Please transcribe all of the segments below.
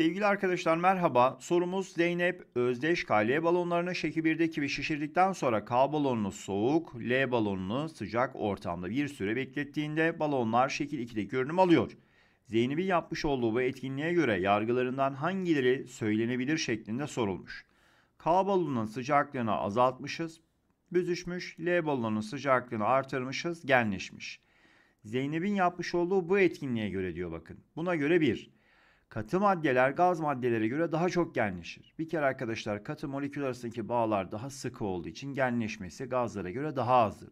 Sevgili arkadaşlar merhaba. Sorumuz Zeynep Özdeş K. balonlarını şekil 1'deki gibi şişirdikten sonra K balonunu soğuk, L balonunu sıcak ortamda bir süre beklettiğinde balonlar şekil 2'de görünüm alıyor. Zeynep'in yapmış olduğu bu etkinliğe göre yargılarından hangileri söylenebilir şeklinde sorulmuş. K balonunun sıcaklığını azaltmışız, büzüşmüş, L balonunun sıcaklığını artırmışız, genleşmiş. Zeynep'in yapmış olduğu bu etkinliğe göre diyor bakın. Buna göre 1. Katı maddeler gaz maddelere göre daha çok genleşir. Bir kere arkadaşlar katı molekül arasındaki bağlar daha sıkı olduğu için genleşmesi gazlara göre daha azdır.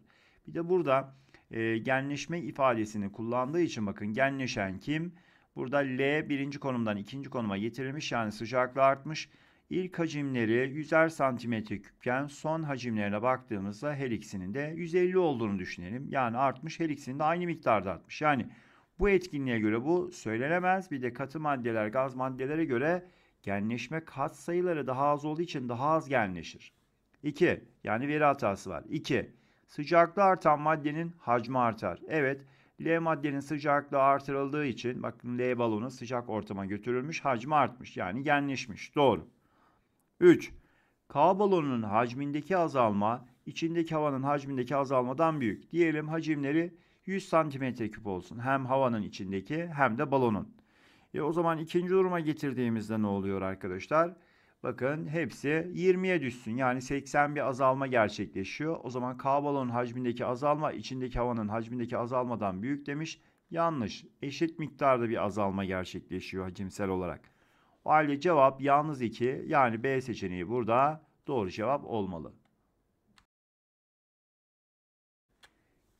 Bir de burada e, genleşme ifadesini kullandığı için bakın genleşen kim? Burada L birinci konumdan ikinci konuma getirilmiş yani sıcaklığı artmış. İlk hacimleri 100'er santimetre küpken son hacimlerine baktığımızda her ikisinin de 150 olduğunu düşünelim. Yani artmış her ikisinin de aynı miktarda artmış. Yani bu etkinliğe göre bu söylenemez. Bir de katı maddeler gaz maddelere göre genleşme kat sayıları daha az olduğu için daha az genleşir. 2. Yani veri hatası var. 2. Sıcaklığı artan maddenin hacmi artar. Evet L maddenin sıcaklığı artırıldığı için bakın L balonu sıcak ortama götürülmüş hacmi artmış yani genleşmiş. Doğru. 3. K balonunun hacmindeki azalma içindeki havanın hacmindeki azalmadan büyük. Diyelim hacimleri 100 santimetre küp olsun. Hem havanın içindeki hem de balonun. E o zaman ikinci duruma getirdiğimizde ne oluyor arkadaşlar? Bakın hepsi 20'ye düşsün. Yani 80 bir azalma gerçekleşiyor. O zaman K balonun hacmindeki azalma içindeki havanın hacmindeki azalmadan büyük demiş. Yanlış. Eşit miktarda bir azalma gerçekleşiyor hacimsel olarak. O halde cevap yalnız 2 yani B seçeneği burada doğru cevap olmalı.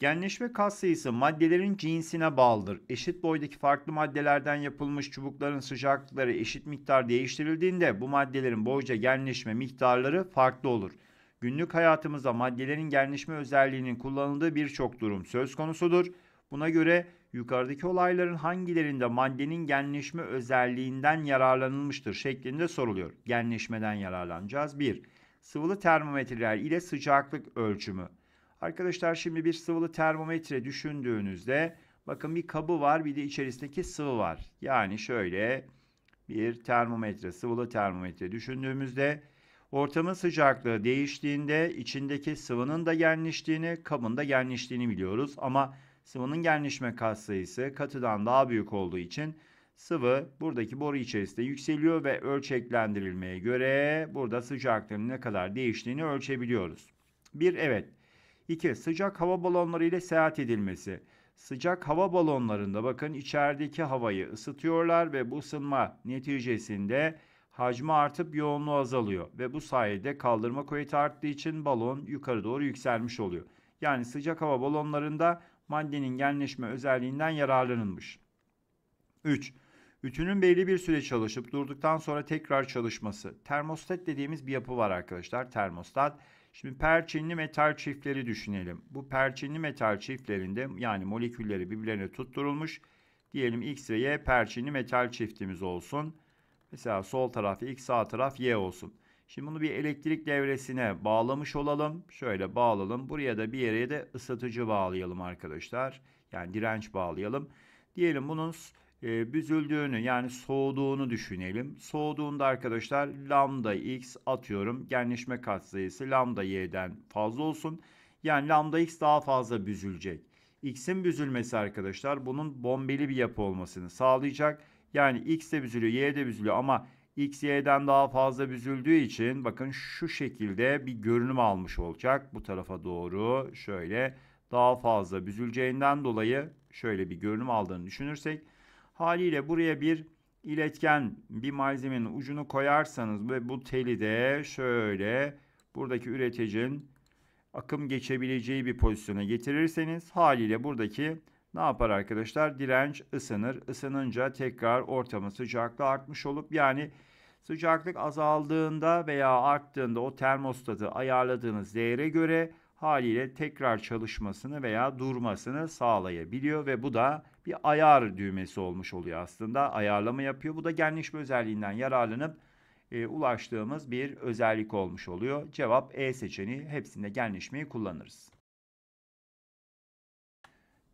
Genleşme kas sayısı maddelerin cinsine bağlıdır. Eşit boydaki farklı maddelerden yapılmış çubukların sıcaklıkları eşit miktar değiştirildiğinde bu maddelerin boyca genleşme miktarları farklı olur. Günlük hayatımızda maddelerin genleşme özelliğinin kullanıldığı birçok durum söz konusudur. Buna göre yukarıdaki olayların hangilerinde maddenin genleşme özelliğinden yararlanılmıştır şeklinde soruluyor. Genleşmeden yararlanacağız. 1. Sıvılı termometreler ile sıcaklık ölçümü. Arkadaşlar şimdi bir sıvılı termometre düşündüğünüzde bakın bir kabı var bir de içerisindeki sıvı var. Yani şöyle bir termometre sıvılı termometre düşündüğümüzde ortamın sıcaklığı değiştiğinde içindeki sıvının da genleştiğini kabın da genleştiğini biliyoruz. Ama sıvının genleşme katsayısı katıdan daha büyük olduğu için sıvı buradaki boru içerisinde yükseliyor ve ölçeklendirilmeye göre burada sıcaklığın ne kadar değiştiğini ölçebiliyoruz. Bir evet 2. Sıcak hava balonları ile seyahat edilmesi. Sıcak hava balonlarında bakın içerideki havayı ısıtıyorlar ve bu ısınma neticesinde hacmi artıp yoğunluğu azalıyor ve bu sayede kaldırma kuvveti arttığı için balon yukarı doğru yükselmiş oluyor. Yani sıcak hava balonlarında maddenin genleşme özelliğinden yararlanılmış. 3. Ütünün belli bir süre çalışıp durduktan sonra tekrar çalışması. Termostat dediğimiz bir yapı var arkadaşlar. Termostat Şimdi perçinli metal çiftleri düşünelim. Bu perçinli metal çiftlerinde yani molekülleri birbirlerine tutturulmuş. Diyelim X ve Y perçinli metal çiftimiz olsun. Mesela sol taraf X sağ taraf Y olsun. Şimdi bunu bir elektrik devresine bağlamış olalım. Şöyle bağlayalım. Buraya da bir yere de ısıtıcı bağlayalım arkadaşlar. Yani direnç bağlayalım. Diyelim bunun e, ee, büzüldüğünü yani soğuduğunu düşünelim. Soğuduğunda arkadaşlar lambda x atıyorum genleşme katsayısı lambda y'den fazla olsun. Yani lambda x daha fazla büzülecek. X'in büzülmesi arkadaşlar bunun bombeli bir yapı olmasını sağlayacak. Yani x de büzülüyor y de büzülüyor ama x y'den daha fazla büzüldüğü için bakın şu şekilde bir görünüm almış olacak. Bu tarafa doğru şöyle daha fazla büzüleceğinden dolayı şöyle bir görünüm aldığını düşünürsek Haliyle buraya bir iletken bir malzemenin ucunu koyarsanız ve bu teli de şöyle buradaki üreticinin akım geçebileceği bir pozisyona getirirseniz haliyle buradaki ne yapar arkadaşlar? Direnç ısınır. Isınınca tekrar ortamın sıcaklığı artmış olup yani sıcaklık azaldığında veya arttığında o termostatı ayarladığınız değere göre haliyle tekrar çalışmasını veya durmasını sağlayabiliyor ve bu da bir ayar düğmesi olmuş oluyor aslında. Ayarlama yapıyor. Bu da genleşme özelliğinden yararlanıp e, ulaştığımız bir özellik olmuş oluyor. Cevap E seçeneği hepsinde genleşmeyi kullanırız.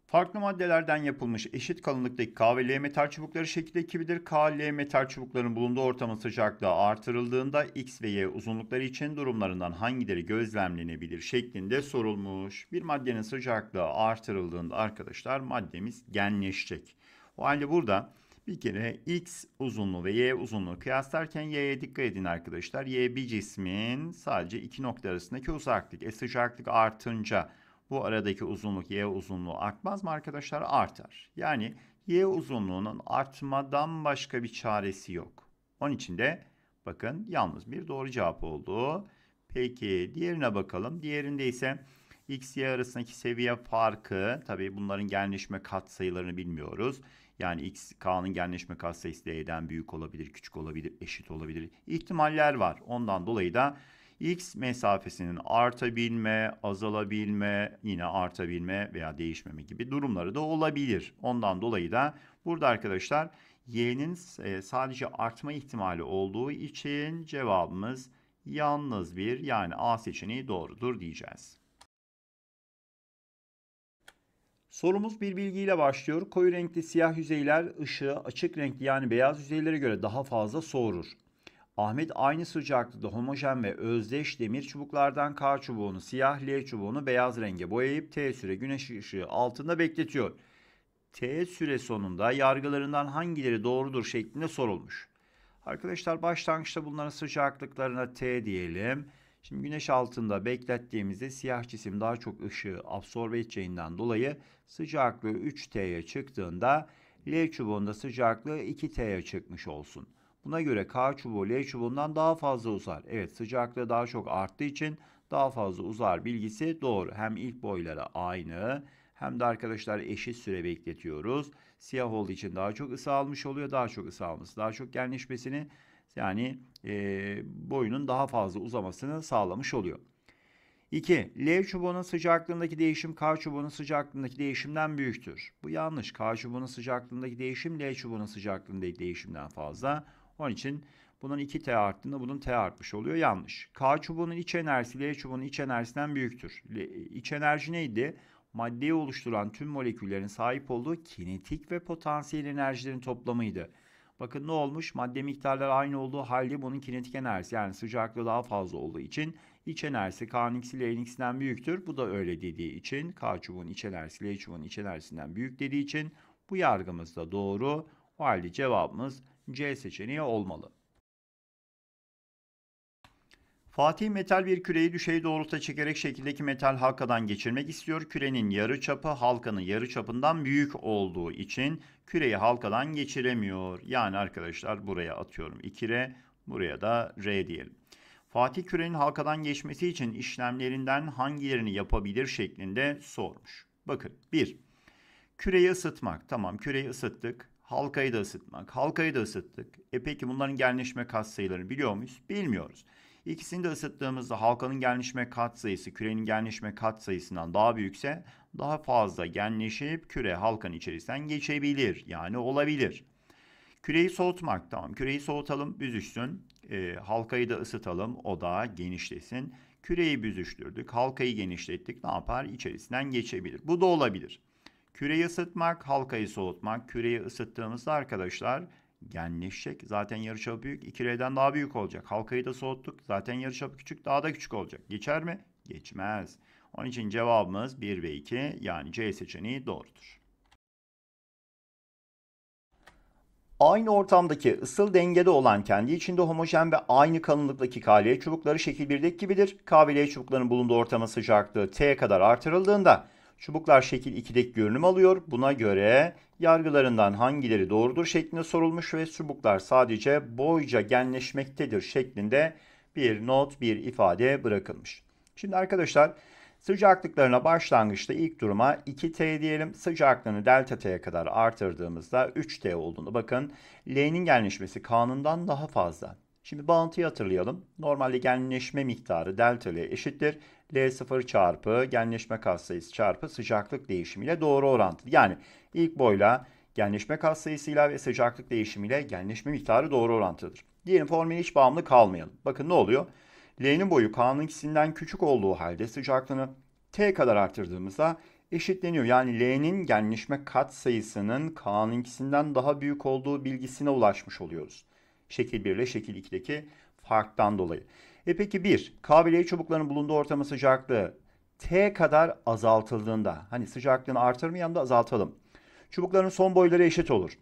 Farklı maddelerden yapılmış eşit kalınlıktaki K ve L metal çubukları şekil ekibidir. K, L metal çubukların bulunduğu ortamın sıcaklığı artırıldığında X ve Y uzunlukları için durumlarından hangileri gözlemlenebilir şeklinde sorulmuş. Bir maddenin sıcaklığı artırıldığında arkadaşlar maddemiz genleşecek. O halde burada bir kere X uzunluğu ve Y uzunluğu kıyaslarken Y'ye dikkat edin arkadaşlar. Y bir cismin sadece iki nokta arasındaki uzaklık. E sıcaklık artınca bu aradaki uzunluk y uzunluğu artmaz mı arkadaşlar? Artar. Yani y uzunluğunun artmadan başka bir çaresi yok. Onun için de bakın yalnız bir doğru cevap oldu. Peki diğerine bakalım. Diğerinde ise x y arasındaki seviye farkı tabii bunların genleşme katsayılarını bilmiyoruz. Yani x k'nın genleşme katsayısı d'den büyük olabilir, küçük olabilir, eşit olabilir. İhtimaller var. Ondan dolayı da x mesafesinin artabilme, azalabilme, yine artabilme veya değişmeme gibi durumları da olabilir. Ondan dolayı da burada arkadaşlar y'nin e, sadece artma ihtimali olduğu için cevabımız yalnız bir yani A seçeneği doğrudur diyeceğiz. Sorumuz bir bilgiyle başlıyor. Koyu renkli siyah yüzeyler ışığı açık renkli yani beyaz yüzeylere göre daha fazla soğurur. Ahmet aynı sıcaklıkta homojen ve özdeş demir çubuklardan K çubuğunu siyah, L çubuğunu beyaz renge boyayıp T süre güneş ışığı altında bekletiyor. T süre sonunda yargılarından hangileri doğrudur şeklinde sorulmuş. Arkadaşlar başlangıçta bunların sıcaklıklarına T diyelim. Şimdi güneş altında beklettiğimizde siyah cisim daha çok ışığı absorbe edeceğinden dolayı sıcaklığı 3T'ye çıktığında L çubuğunda sıcaklığı 2T'ye çıkmış olsun. Buna göre K çubuğu L çubuğundan daha fazla uzar. Evet sıcaklığı daha çok arttığı için daha fazla uzar bilgisi doğru. Hem ilk boyları aynı hem de arkadaşlar eşit süre bekletiyoruz. Siyah olduğu için daha çok ısı almış oluyor. Daha çok ısı alması daha çok genleşmesini yani e, boyunun daha fazla uzamasını sağlamış oluyor. 2. L çubuğunun sıcaklığındaki değişim K çubuğunun sıcaklığındaki değişimden büyüktür. Bu yanlış. K çubuğunun sıcaklığındaki değişim L çubuğunun sıcaklığındaki değişimden fazla. Onun için bunun 2T arttığında bunun T artmış oluyor. Yanlış. K çubuğunun iç enerjisi L çubuğunun iç enerjisinden büyüktür. İç enerji neydi? Maddeyi oluşturan tüm moleküllerin sahip olduğu kinetik ve potansiyel enerjilerin toplamıydı. Bakın ne olmuş? Madde miktarları aynı olduğu halde bunun kinetik enerjisi yani sıcaklığı daha fazla olduğu için iç enerjisi K'nın X ile N'den büyüktür. Bu da öyle dediği için K çubuğun iç enerjisi L çubuğun iç enerjisinden büyük dediği için bu yargımız da doğru. O halde cevabımız C seçeneği olmalı. Fatih metal bir küreyi düşey doğrultuda çekerek şekildeki metal halkadan geçirmek istiyor. Kürenin yarı çapı halkanın yarı çapından büyük olduğu için küreyi halkadan geçiremiyor. Yani arkadaşlar buraya atıyorum 2R buraya da R diyelim. Fatih kürenin halkadan geçmesi için işlemlerinden hangilerini yapabilir şeklinde sormuş. Bakın 1. Küreyi ısıtmak. Tamam küreyi ısıttık halkayı da ısıtmak. Halkayı da ısıttık. E peki bunların genleşme sayılarını biliyor muyuz? Bilmiyoruz. İkisini de ısıttığımızda halkanın genleşme sayısı kürenin genleşme sayısından daha büyükse daha fazla genleşip küre halkanın içerisinden geçebilir. Yani olabilir. Küreyi soğutmak tamam. Küreyi soğutalım büzüşsün. E, halkayı da ısıtalım o da genişlesin. Küreyi büzüştürdük. Halkayı genişlettik. Ne yapar? İçerisinden geçebilir. Bu da olabilir. Küreyi ısıtmak, halkayı soğutmak. Küreyi ısıttığımızda arkadaşlar genleşecek. Zaten yarıçapı büyük. 2R'den daha büyük olacak. Halkayı da soğuttuk. Zaten yarıçapı küçük. Daha da küçük olacak. Geçer mi? Geçmez. Onun için cevabımız 1 ve 2 yani C seçeneği doğrudur. Aynı ortamdaki ısıl dengede olan kendi içinde homojen ve aynı kalınlıktaki KL çubukları şekil 1'deki gibidir. KBL çubuklarının bulunduğu ortama sıcaklığı T kadar artırıldığında Çubuklar şekil 2'deki görünüm alıyor. Buna göre yargılarından hangileri doğrudur şeklinde sorulmuş ve çubuklar sadece boyca genleşmektedir şeklinde bir not, bir ifade bırakılmış. Şimdi arkadaşlar sıcaklıklarına başlangıçta ilk duruma 2T diyelim. Sıcaklığını delta T'ye kadar artırdığımızda 3T olduğunu bakın. L'nin genleşmesi kanından daha fazla. Şimdi bağıntıyı hatırlayalım. Normalde genleşme miktarı delta L eşittir. L0 çarpı genleşme katsayısı çarpı sıcaklık değişimiyle doğru orantılı. Yani ilk boyla genleşme katsayısıyla ve sıcaklık değişimiyle genleşme miktarı doğru orantılıdır. Diyelim formüle hiç bağımlı kalmayalım. Bakın ne oluyor? L'nin boyu K'nın ikisinden küçük olduğu halde sıcaklığını T kadar arttırdığımızda eşitleniyor. Yani L'nin genleşme katsayısının K'nın ikisinden daha büyük olduğu bilgisine ulaşmış oluyoruz. Şekil 1 ile şekil 2'deki farktan dolayı. E peki 1. Kabiliye çubuklarının bulunduğu ortamın sıcaklığı T kadar azaltıldığında hani sıcaklığını artırmayalım da azaltalım. Çubukların son boyları eşit olur.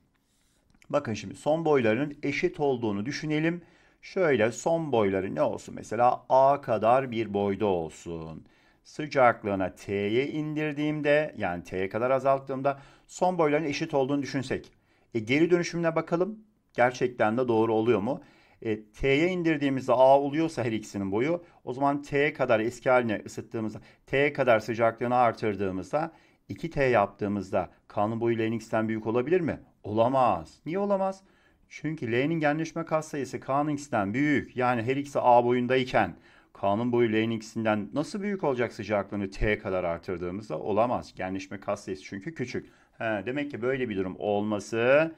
Bakın şimdi son boylarının eşit olduğunu düşünelim. Şöyle son boyları ne olsun? Mesela A kadar bir boyda olsun. Sıcaklığına T'ye indirdiğimde yani T'ye kadar azalttığımda son boyların eşit olduğunu düşünsek. E geri dönüşümüne bakalım gerçekten de doğru oluyor mu? E, T'ye indirdiğimizde A oluyorsa her ikisinin boyu o zaman T'ye kadar eski haline ısıttığımızda T'ye kadar sıcaklığını artırdığımızda 2T yaptığımızda kanun boyu L'nin büyük olabilir mi? Olamaz. Niye olamaz? Çünkü L'nin genleşme katsayısı K'nın x'ten büyük. Yani her ikisi A boyundayken K'nın boyu L'nin nasıl büyük olacak sıcaklığını T'ye kadar artırdığımızda olamaz. Genleşme katsayısı çünkü küçük. He, demek ki böyle bir durum olması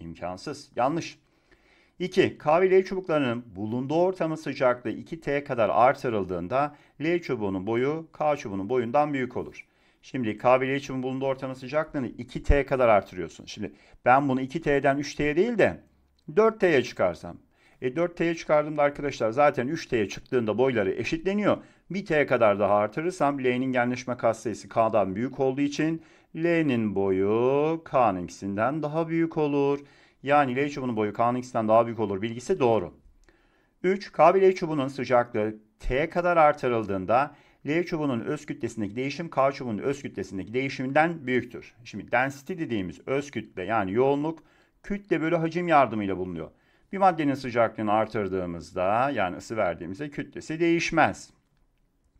İmkansız. Yanlış. 2. Kahve L çubuklarının bulunduğu ortamın sıcaklığı 2T kadar artırıldığında L çubuğunun boyu K çubuğunun boyundan büyük olur. Şimdi kahve L çubuğunun bulunduğu ortamın sıcaklığını 2T kadar artırıyorsun. Şimdi ben bunu 2T'den 3T'ye değil de 4T'ye çıkarsam. E 4T'ye çıkardığımda arkadaşlar zaten 3T'ye çıktığında boyları eşitleniyor. Bir T kadar daha artırırsam L'nin genleşme katsayısı K'dan büyük olduğu için L'nin boyu K'nın daha büyük olur. Yani L çubuğunun boyu K'nın daha büyük olur bilgisi doğru. 3. K ve L çubuğunun sıcaklığı T kadar artırıldığında L çubuğunun öz kütlesindeki değişim K çubuğunun öz kütlesindeki değişiminden büyüktür. Şimdi density dediğimiz öz kütle yani yoğunluk kütle bölü hacim yardımıyla bulunuyor. Bir maddenin sıcaklığını artırdığımızda yani ısı verdiğimizde kütlesi değişmez.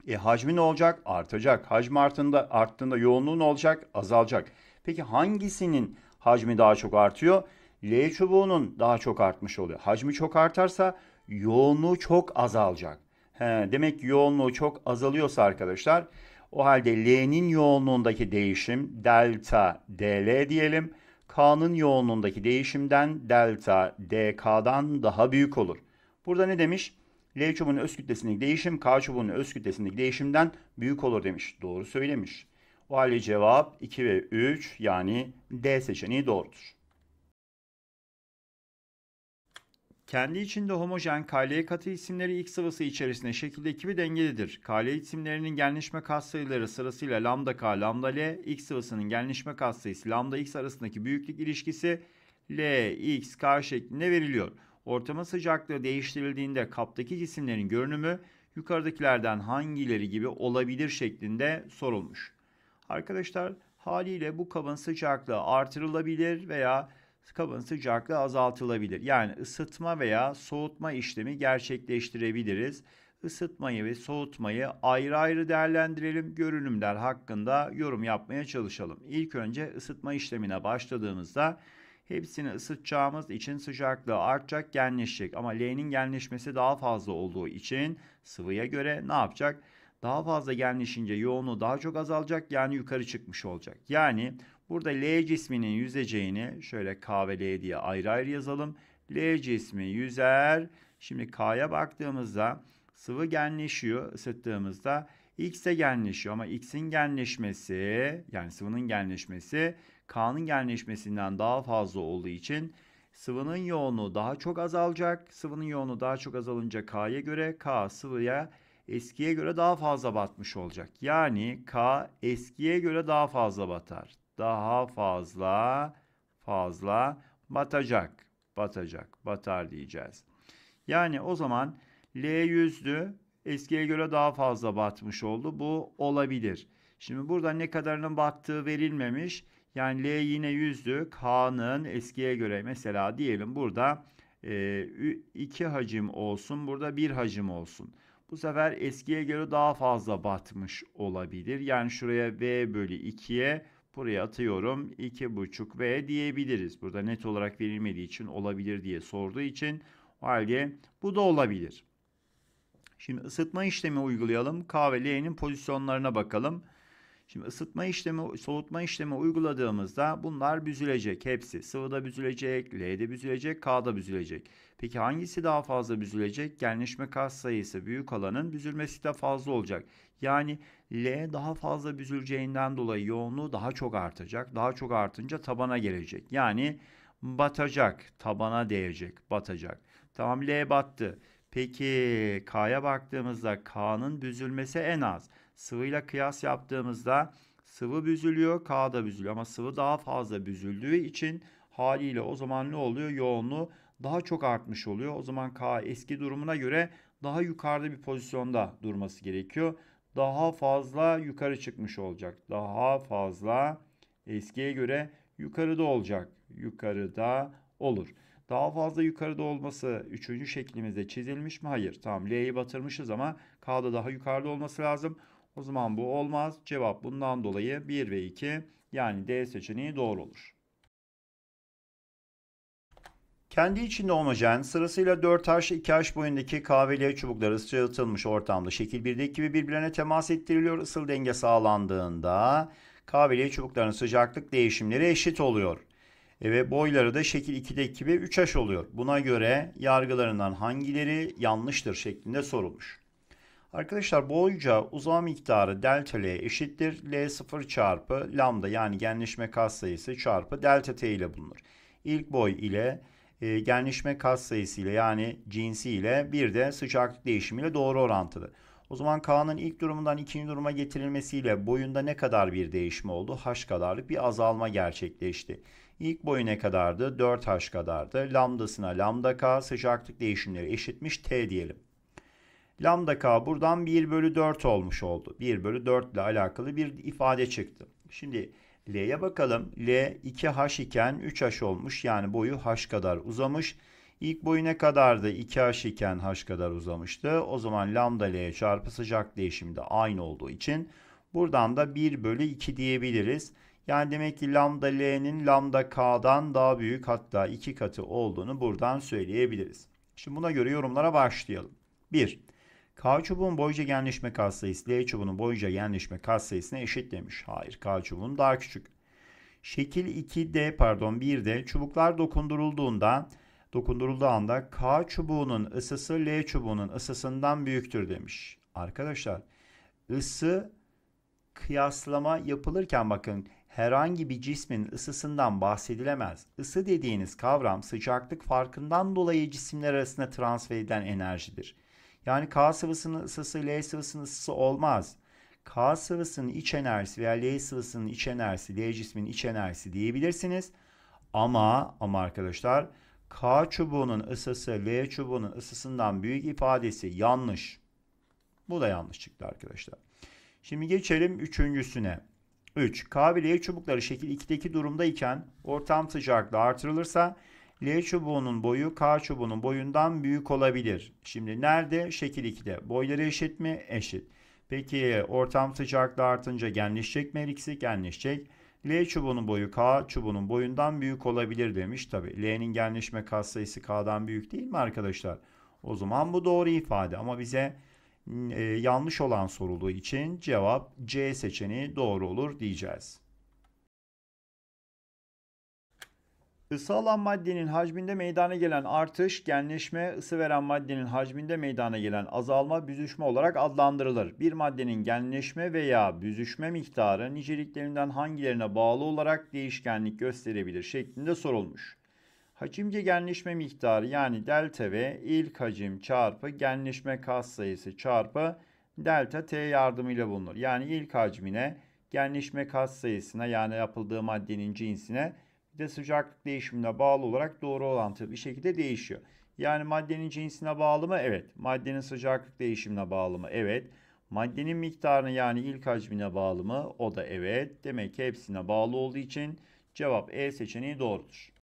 E hacmi ne olacak? Artacak. Hacmi artında, arttığında yoğunluğun olacak? Azalacak. Peki hangisinin hacmi daha çok artıyor? L çubuğunun daha çok artmış oluyor. Hacmi çok artarsa yoğunluğu çok azalacak. He, demek ki yoğunluğu çok azalıyorsa arkadaşlar o halde L'nin yoğunluğundaki değişim delta DL diyelim. K'nın yoğunluğundaki değişimden delta DK'dan daha büyük olur. Burada ne demiş? L çubuğunun öz kütlesindeki değişim K çubuğunun öz kütlesindeki değişimden büyük olur demiş. Doğru söylemiş. O halde cevap 2 ve 3 yani D seçeneği doğrudur. Kendi içinde homojen KL katı isimleri X sıvısı içerisinde şekilde ekibi dengelidir. KL isimlerinin genleşme katsayıları sırasıyla lambda K, lambda L, X sıvısının genleşme katsayısı lambda X arasındaki büyüklük ilişkisi L, X, K şeklinde veriliyor. Ortamın sıcaklığı değiştirildiğinde kaptaki cisimlerin görünümü yukarıdakilerden hangileri gibi olabilir şeklinde sorulmuş. Arkadaşlar haliyle bu kabın sıcaklığı artırılabilir veya kabın sıcaklığı azaltılabilir. Yani ısıtma veya soğutma işlemi gerçekleştirebiliriz. Isıtmayı ve soğutmayı ayrı ayrı değerlendirelim. Görünümler hakkında yorum yapmaya çalışalım. İlk önce ısıtma işlemine başladığımızda Hepsini ısıtacağımız için sıcaklığı artacak, genleşecek. Ama L'nin genleşmesi daha fazla olduğu için sıvıya göre ne yapacak? Daha fazla genleşince yoğunluğu daha çok azalacak yani yukarı çıkmış olacak. Yani burada L cisminin yüzeceğini şöyle K ve L diye ayrı ayrı yazalım. L cismi yüzer. Şimdi K'ya baktığımızda sıvı genleşiyor ısıttığımızda. X'e genleşiyor ama X'in genleşmesi yani sıvının genleşmesi K'nın genleşmesinden daha fazla olduğu için sıvının yoğunluğu daha çok azalacak. Sıvının yoğunluğu daha çok azalınca K'ya göre K sıvıya eskiye göre daha fazla batmış olacak. Yani K eskiye göre daha fazla batar. Daha fazla fazla batacak. Batacak, batar diyeceğiz. Yani o zaman L yüzdü. Eskiye göre daha fazla batmış oldu. Bu olabilir. Şimdi burada ne kadarının battığı verilmemiş. Yani L yine yüzdü. K'nın eskiye göre mesela diyelim burada e, iki hacim olsun. Burada bir hacim olsun. Bu sefer eskiye göre daha fazla batmış olabilir. Yani şuraya V bölü 2'ye buraya atıyorum 2,5 V diyebiliriz. Burada net olarak verilmediği için olabilir diye sorduğu için o halde bu da olabilir. Şimdi ısıtma işlemi uygulayalım. K ve L'nin pozisyonlarına bakalım. Şimdi ısıtma işlemi, soğutma işlemi uyguladığımızda bunlar büzülecek. Hepsi sıvıda büzülecek, L'de büzülecek, K'da büzülecek. Peki hangisi daha fazla büzülecek? Genleşme kas sayısı büyük alanın büzülmesi de fazla olacak. Yani L daha fazla büzüleceğinden dolayı yoğunluğu daha çok artacak. Daha çok artınca tabana gelecek. Yani batacak, tabana değecek, batacak. Tamam L battı. Peki K'ya baktığımızda K'nın büzülmesi en az. Sıvıyla kıyas yaptığımızda sıvı büzülüyor, K da büzülüyor ama sıvı daha fazla büzüldüğü için haliyle o zaman ne oluyor? Yoğunluğu daha çok artmış oluyor. O zaman K eski durumuna göre daha yukarıda bir pozisyonda durması gerekiyor. Daha fazla yukarı çıkmış olacak. Daha fazla eskiye göre yukarıda olacak. Yukarıda olur. Daha fazla yukarıda olması üçüncü şeklimizde çizilmiş mi? Hayır. Tamam L'yi batırmışız ama K'da daha yukarıda olması lazım. O zaman bu olmaz. Cevap bundan dolayı 1 ve 2 yani D seçeneği doğru olur. Kendi içinde homojen sırasıyla 4H 2H boyundaki K ve L çubukları sıçratılmış ortamda şekil 1'deki gibi birbirlerine temas ettiriliyor. Isıl denge sağlandığında K ve L çubuklarının sıcaklık değişimleri eşit oluyor. E, ve boyları da şekil 2'deki gibi 3 aş oluyor. Buna göre yargılarından hangileri yanlıştır şeklinde sorulmuş. Arkadaşlar boyca uzama miktarı delta L eşittir. L0 çarpı lambda yani genleşme sayısı çarpı delta T ile bulunur. İlk boy ile e, genleşme sayısı ile yani cinsi ile bir de sıcaklık değişimi ile doğru orantılı. O zaman K'nın ilk durumundan ikinci duruma getirilmesiyle boyunda ne kadar bir değişme oldu? H kadarlık bir azalma gerçekleşti. İlk boyu ne kadardı? 4H kadardı. Lambdasına lambda K sıcaklık değişimleri eşitmiş T diyelim. Lambda K buradan 1 bölü 4 olmuş oldu. 1 bölü 4 ile alakalı bir ifade çıktı. Şimdi L'ye bakalım. L 2H iken 3H olmuş. Yani boyu H kadar uzamış. İlk boyu ne kadardı? 2H iken H kadar uzamıştı. O zaman lambda L çarpı sıcak değişimde aynı olduğu için buradan da 1 bölü 2 diyebiliriz. Yani demek ki lambda L'nin lambda K'dan daha büyük hatta iki katı olduğunu buradan söyleyebiliriz. Şimdi buna göre yorumlara başlayalım. 1. K çubuğun boyca genleşme katsayısı L çubuğunun boyca genleşme katsayısına eşit demiş. Hayır K çubuğun daha küçük. Şekil 2D pardon 1D çubuklar dokundurulduğunda dokundurulduğu anda K çubuğunun ısısı L çubuğunun ısısından büyüktür demiş. Arkadaşlar ısı kıyaslama yapılırken bakın herhangi bir cismin ısısından bahsedilemez. Isı dediğiniz kavram sıcaklık farkından dolayı cisimler arasında transfer edilen enerjidir. Yani K sıvısının ısısı L sıvısının ısısı olmaz. K sıvısının iç enerjisi veya L sıvısının iç enerjisi, L cismin iç enerjisi diyebilirsiniz. Ama ama arkadaşlar K çubuğunun ısısı L çubuğunun ısısından büyük ifadesi yanlış. Bu da yanlış çıktı arkadaşlar. Şimdi geçelim üçüncüsüne. 3. K ve L çubukları şekil 2'deki durumda iken ortam sıcaklığı artırılırsa L çubuğunun boyu K çubuğunun boyundan büyük olabilir. Şimdi nerede? Şekil 2'de. Boyları eşit mi? Eşit. Peki ortam sıcaklığı artınca genleşecek mi? Eksi genleşecek. L çubuğunun boyu K çubuğunun boyundan büyük olabilir demiş. Tabi L'nin genleşme katsayısı K'dan büyük değil mi arkadaşlar? O zaman bu doğru ifade ama bize Hmm, e, yanlış olan sorulduğu için cevap C seçeneği doğru olur diyeceğiz. Isı alan maddenin hacminde meydana gelen artış, genleşme, ısı veren maddenin hacminde meydana gelen azalma, büzüşme olarak adlandırılır. Bir maddenin genleşme veya büzüşme miktarı niceliklerinden hangilerine bağlı olarak değişkenlik gösterebilir şeklinde sorulmuş. Hacimce genleşme miktarı yani delta V ilk hacim çarpı genleşme kas sayısı çarpı delta T yardımıyla bulunur. Yani ilk hacmine genleşme kas sayısına yani yapıldığı maddenin cinsine bir de sıcaklık değişimine bağlı olarak doğru orantılı bir şekilde değişiyor. Yani maddenin cinsine bağlı mı? Evet. Maddenin sıcaklık değişimine bağlı mı? Evet. Maddenin miktarını yani ilk hacmine bağlı mı? O da evet. Demek ki hepsine bağlı olduğu için cevap E seçeneği doğrudur.